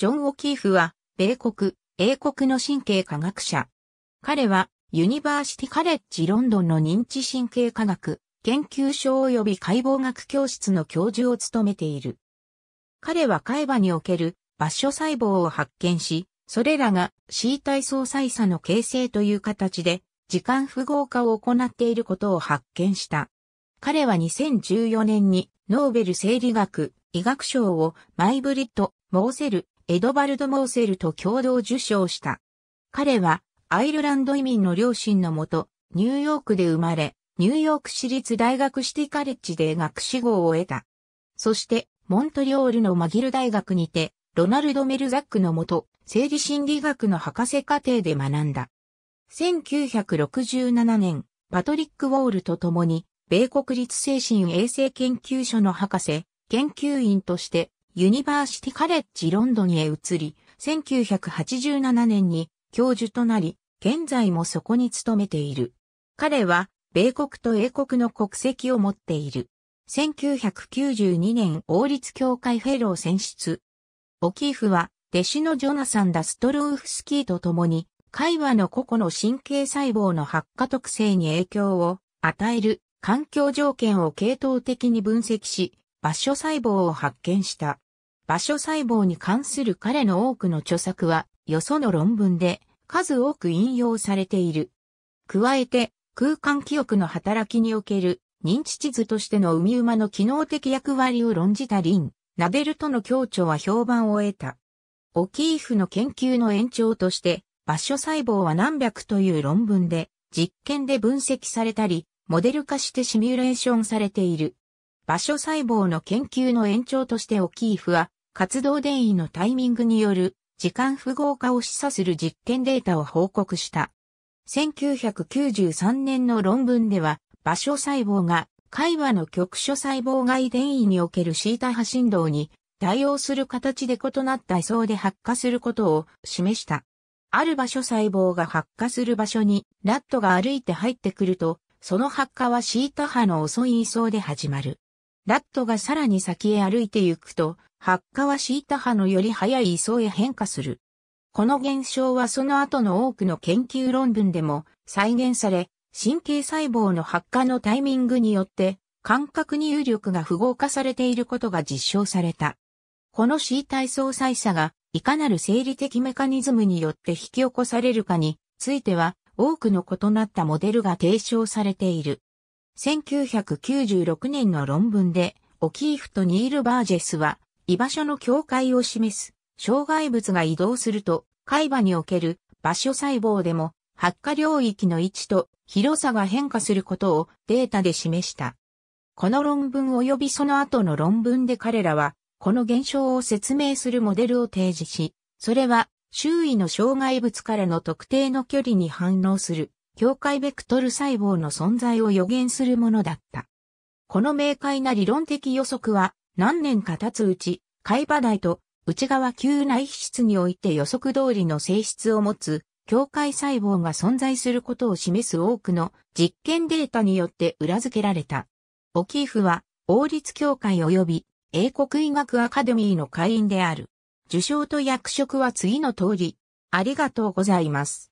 ジョン・オキーフは、米国、英国の神経科学者。彼は、ユニバーシティカレッジロンドンの認知神経科学、研究所及び解剖学教室の教授を務めている。彼は海馬における場所細胞を発見し、それらが C 体相細差の形成という形で時間符号化を行っていることを発見した。彼は2014年にノーベル生理学医学賞をマイブリッド・モーセルエドバルド・モーセルと共同受賞した。彼は、アイルランド移民の両親のもと、ニューヨークで生まれ、ニューヨーク市立大学シティカレッジで学士号を得た。そして、モントリオールのマギル大学にて、ロナルド・メルザックのもと、政理心理学の博士課程で学んだ。1967年、パトリック・ウォールと共に、米国立精神衛生研究所の博士、研究員として、ユニバーシティカレッジロンドンへ移り、1987年に教授となり、現在もそこに勤めている。彼は、米国と英国の国籍を持っている。1992年王立協会フェロー選出。オキーフは、弟子のジョナサン・ダストルーフスキーと共に、会話の個々の神経細胞の発火特性に影響を与える環境条件を系統的に分析し、場所細胞を発見した。場所細胞に関する彼の多くの著作は、よその論文で数多く引用されている。加えて、空間記憶の働きにおける認知地図としての海馬の機能的役割を論じたリン、ナベルとの協調は評判を得た。オキーフの研究の延長として、場所細胞は何百という論文で、実験で分析されたり、モデル化してシミュレーションされている。場所細胞の研究の延長としてオキーフは、活動電位のタイミングによる時間符号化を示唆する実験データを報告した。1993年の論文では、場所細胞が海馬の局所細胞外電位におけるシータ波振動に対応する形で異なった位相で発火することを示した。ある場所細胞が発火する場所にラットが歩いて入ってくると、その発火はシータ波の遅い位相で始まる。ラットがさらに先へ歩いて行くと、発火はシータ波のより早い位相へ変化する。この現象はその後の多くの研究論文でも再現され、神経細胞の発火のタイミングによって感覚入力が符号化されていることが実証された。この C 体相再差がいかなる生理的メカニズムによって引き起こされるかについては多くの異なったモデルが提唱されている。1996年の論文で、オキーフとニール・バージェスは、居場所の境界を示す、障害物が移動すると、海馬における場所細胞でも、発火領域の位置と広さが変化することをデータで示した。この論文及びその後の論文で彼らは、この現象を説明するモデルを提示し、それは周囲の障害物からの特定の距離に反応する境界ベクトル細胞の存在を予言するものだった。この明快な理論的予測は何年か経つうち、海馬台と内側球内皮質において予測通りの性質を持つ境界細胞が存在することを示す多くの実験データによって裏付けられた。オキーフは王立協会及び英国医学アカデミーの会員である。受賞と役職は次の通り、ありがとうございます。